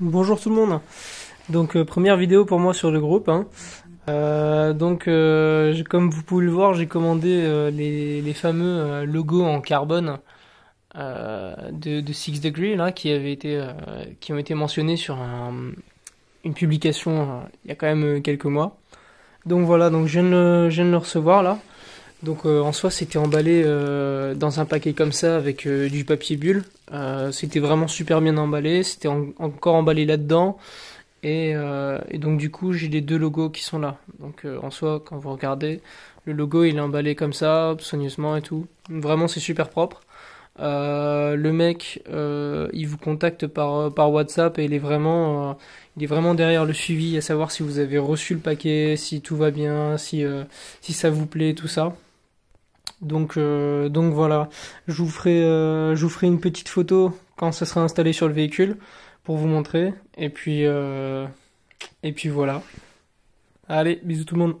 Bonjour tout le monde. Donc euh, première vidéo pour moi sur le groupe. Hein. Euh, donc euh, comme vous pouvez le voir, j'ai commandé les, fameux logos en carbone de, Six Degrees là, qui été, qui ont été mentionnés sur une publication il y a quand même quelques mois. Donc voilà, donc je viens de le recevoir là. Donc euh, en soi, c'était emballé euh, dans un paquet comme ça avec euh, du papier bulle. c'était vraiment super bien emballé. C'était encore emballé là-dedans. Et, et, donc du coup, j'ai les deux logos qui sont là. Donc en soi, quand vous regardez, le logo il est emballé comme ça, soigneusement et tout. Vraiment, c'est super propre. le mec, il vous contacte par, par WhatsApp et il est vraiment, il est vraiment derrière le suivi, à savoir si vous avez reçu le paquet, si tout va bien, si, si ça vous plaît, tout ça. Donc, euh, donc voilà, je vous, ferai, euh, je vous ferai une petite photo quand ce sera installé sur le véhicule pour vous montrer. Et puis, euh, et puis voilà. Allez, bisous tout le monde.